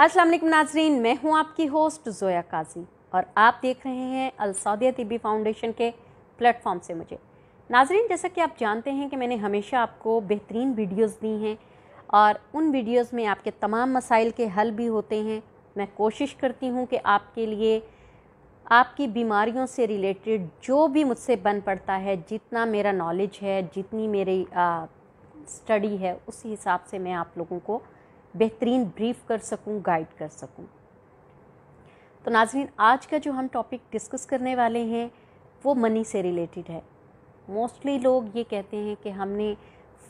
अस्सलाम वालेकुम नाजरीन मैं हूं आपकी होस्ट जोया काजी और आप देख रहे हैं सऊदिया तिबी फाउंडेशन के प्लेटफॉर्म से मुझे नाजरीन जैसा कि आप जानते हैं कि मैंने हमेशा आपको बेहतरीन वीडियोस दी हैं और उन वीडियोस में आपके तमाम मसाइल के हल भी होते हैं मैं कोशिश करती हूँ कि आपके लिए आपकी बीमारियों से रिलेटेड जो भी मुझसे बन पड़ता है जितना मेरा नॉलेज है जितनी मेरी स्टडी है उसी हिसाब से मैं आप लोगों को बेहतरीन ब्रीफ कर सकूँ गाइड कर सकूँ तो नाजरीन आज का जो हम टॉपिक डिस्कस करने वाले हैं वो मनी से रिलेटेड है मोस्टली लोग ये कहते हैं कि हमने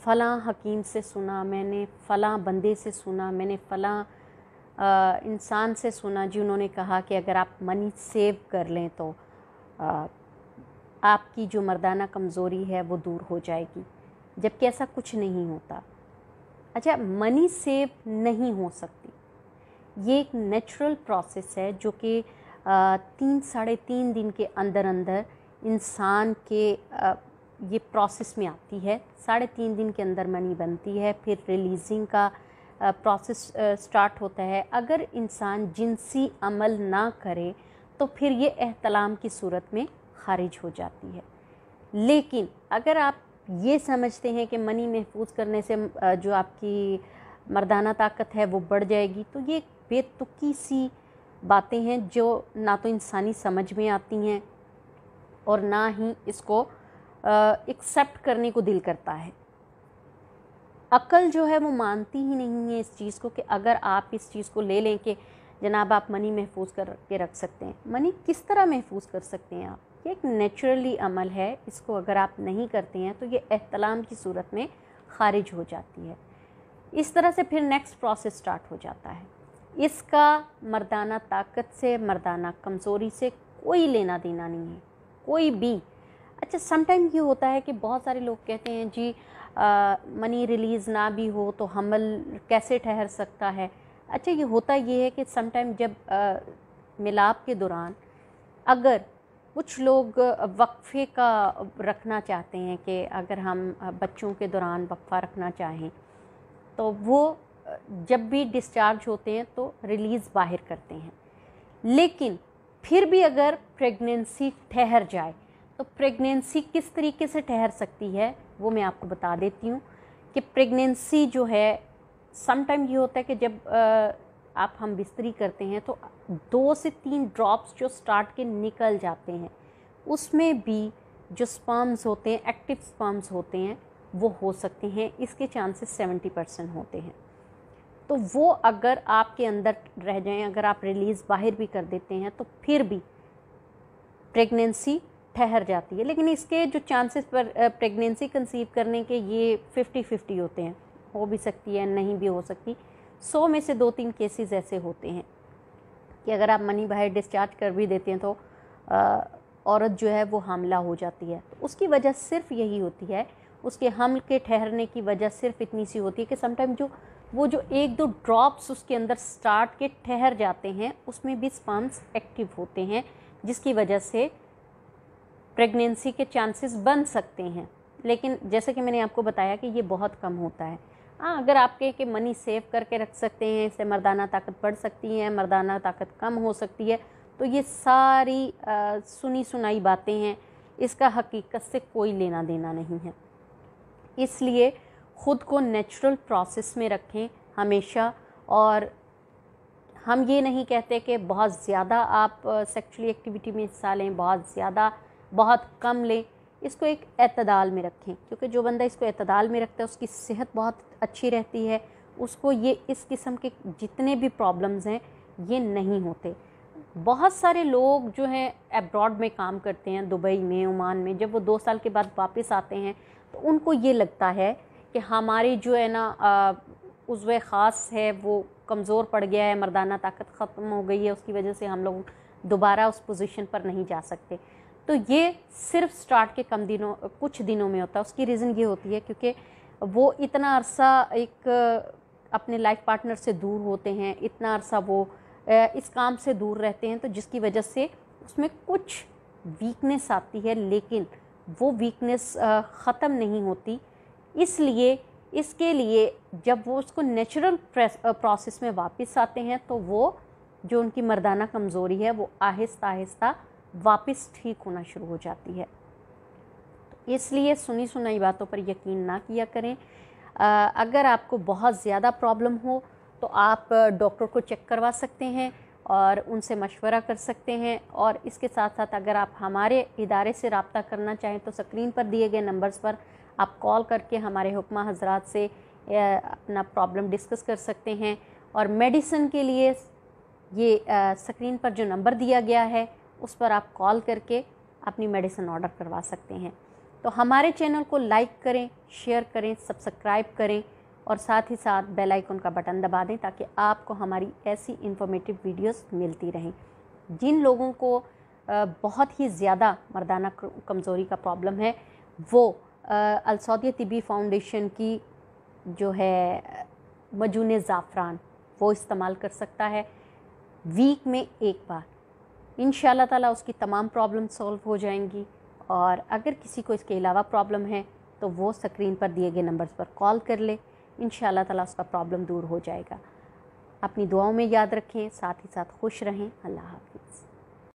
फ़लाँ हकीम से सुना मैंने फ़लाँ बंदे से सुना मैंने फ़लाँ इंसान से सुना जी उन्होंने कहा कि अगर आप मनी सेव कर लें तो आ, आपकी जो मर्दाना कमज़ोरी है वो दूर हो जाएगी जबकि ऐसा कुछ नहीं होता अच्छा मनी सेव नहीं हो सकती ये एक नेचुरल प्रोसेस है जो कि तीन साढ़े तीन दिन के अंदर अंदर इंसान के आ, ये प्रोसेस में आती है साढ़े तीन दिन के अंदर मनी बनती है फिर रिलीजिंग का प्रोसेस स्टार्ट होता है अगर इंसान जिनसी अमल ना करे तो फिर ये एहतलाम की सूरत में खारिज हो जाती है लेकिन अगर आप ये समझते हैं कि मनी महफूज करने से जो आपकी मर्दाना ताकत है वो बढ़ जाएगी तो ये बेतुकी सी बातें हैं जो ना तो इंसानी समझ में आती हैं और ना ही इसको एक्सेप्ट करने को दिल करता है अकल जो है वो मानती ही नहीं है इस चीज़ को कि अगर आप इस चीज़ को ले लें कि जनाब आप मनी महफूज करके रख सकते हैं मनी किस तरह महफूज कर सकते हैं आप ये एक नेचुरली अमल है इसको अगर आप नहीं करते हैं तो ये एहतलाम की सूरत में खारिज हो जाती है इस तरह से फिर नेक्स्ट प्रोसेस स्टार्ट हो जाता है इसका मर्दाना ताकत से मर्दाना कमज़ोरी से कोई लेना देना नहीं है कोई भी अच्छा समटाइम ये होता है कि बहुत सारे लोग कहते हैं जी आ, मनी रिलीज़ ना भी हो तो हमल कैसे ठहर सकता है अच्छा ये होता ये है कि समटाइम जब आ, मिलाप के दौरान अगर कुछ लोग वक्फ़े का रखना चाहते हैं कि अगर हम बच्चों के दौरान वक्फ़ा रखना चाहें तो वो जब भी डिस्चार्ज होते हैं तो रिलीज़ बाहर करते हैं लेकिन फिर भी अगर प्रेगनेंसी ठहर जाए तो प्रेगनेंसी किस तरीके से ठहर सकती है वो मैं आपको बता देती हूँ कि प्रेगनेंसी जो है समटाइम ये होता है कि जब आप हम बिस्तरी करते हैं तो दो से तीन ड्रॉप्स जो स्टार्ट के निकल जाते हैं उसमें भी जो स्पर्म्स होते हैं एक्टिव स्पर्म्स होते हैं वो हो सकते हैं इसके चांसेस सेवेंटी परसेंट होते हैं तो वो अगर आपके अंदर रह जाएं अगर आप रिलीज़ बाहर भी कर देते हैं तो फिर भी प्रेगनेंसी ठहर जाती है लेकिन इसके जो चांसेस पर प्रेगनेंसी कंसीव करने के ये फिफ्टी फिफ्टी होते हैं हो भी सकती है नहीं भी हो सकती सौ में से दो तीन केसेस ऐसे होते हैं कि अगर आप मनी बाहर डिस्चार्ज कर भी देते हैं तो आ, औरत जो है वो हमला हो जाती है तो उसकी वजह सिर्फ यही होती है उसके हमल के ठहरने की वजह सिर्फ इतनी सी होती है कि समटाइम जो वो जो एक दो ड्रॉप्स उसके अंदर स्टार्ट के ठहर जाते हैं उसमें भी स्पम्स एक्टिव होते हैं जिसकी वजह से प्रेगनेंसी के चांसेस बन सकते हैं लेकिन जैसे कि मैंने आपको बताया कि ये बहुत कम होता है हाँ अगर आप कहें के मनी सेव करके रख सकते हैं इससे मर्दाना ताकत बढ़ सकती है मर्दाना ताकत कम हो सकती है तो ये सारी आ, सुनी सुनाई बातें हैं इसका हकीकत से कोई लेना देना नहीं है इसलिए ख़ुद को नेचुरल प्रोसेस में रखें हमेशा और हम ये नहीं कहते कि बहुत ज़्यादा आप सेक्सुअली एक्टिविटी में हिस्सा लें बहुत ज़्यादा बहुत कम लें इसको एक अतदाल में रखें क्योंकि जो बंदा इसको अतदाल में रखता है उसकी सेहत बहुत अच्छी रहती है उसको ये इस किस्म के जितने भी प्रॉब्लम्स हैं ये नहीं होते बहुत सारे लोग जो हैं एब्रॉड में काम करते हैं दुबई में ओमान में जब वो दो साल के बाद वापस आते हैं तो उनको ये लगता है कि हमारी जो है ना उज़व ख़ास है वो कमज़ोर पड़ गया है मर्दाना ताकत ख़त्म हो गई है उसकी वजह से हम लोग दोबारा उस पोजीशन पर नहीं जा सकते तो ये सिर्फ स्टार्ट के कम दिनों कुछ दिनों में होता है उसकी रीज़न ये होती है क्योंकि वो इतना अरसा एक अपने लाइफ पार्टनर से दूर होते हैं इतना अरसा वो इस काम से दूर रहते हैं तो जिसकी वजह से उसमें कुछ वीकनेस आती है लेकिन वो वीकनेस ख़त्म नहीं होती इसलिए इसके लिए जब वो उसको नेचुरल प्रोसेस में वापस आते हैं तो वो जो उनकी मर्दाना कमज़ोरी है वो आहिस्ता आहिस्ता वापस ठीक होना शुरू हो जाती है तो इसलिए सुनी सुनाई बातों पर यकीन ना किया करें आ, अगर आपको बहुत ज़्यादा प्रॉब्लम हो तो आप डॉक्टर को चेक करवा सकते हैं और उनसे मशवरा कर सकते हैं और इसके साथ साथ अगर आप हमारे इदारे से रबता करना चाहें तो स्क्रीन पर दिए गए नंबर्स पर आप कॉल करके हमारे हुक्मा हजरात से अपना प्रॉब्लम डिस्कस कर सकते हैं और मेडिसिन के लिए ये स्क्रीन पर जो नंबर दिया गया है उस पर आप कॉल करके अपनी मेडिसिन ऑर्डर करवा सकते हैं तो हमारे चैनल को लाइक करें शेयर करें सब्सक्राइब करें और साथ ही साथ बेल आइकन का बटन दबा दें ताकि आपको हमारी ऐसी इन्फॉर्मेटिव वीडियोस मिलती रहें जिन लोगों को बहुत ही ज़्यादा मर्दाना कमज़ोरी का प्रॉब्लम है वो अलसौदी तिबी फाउंडेशन की जो है मजून ज़ाफ़रान वो इस्तेमाल कर सकता है वीक में एक बार इन ताला उसकी तमाम प्रॉब्लम सॉल्व हो जाएंगी और अगर किसी को इसके अलावा प्रॉब्लम है तो वो स्क्रीन पर दिए गए नंबर्स पर कॉल कर ले इन ताला उसका प्रॉब्लम दूर हो जाएगा अपनी दुआओं में याद रखें साथ ही साथ खुश रहें अल्लाह हाफिज़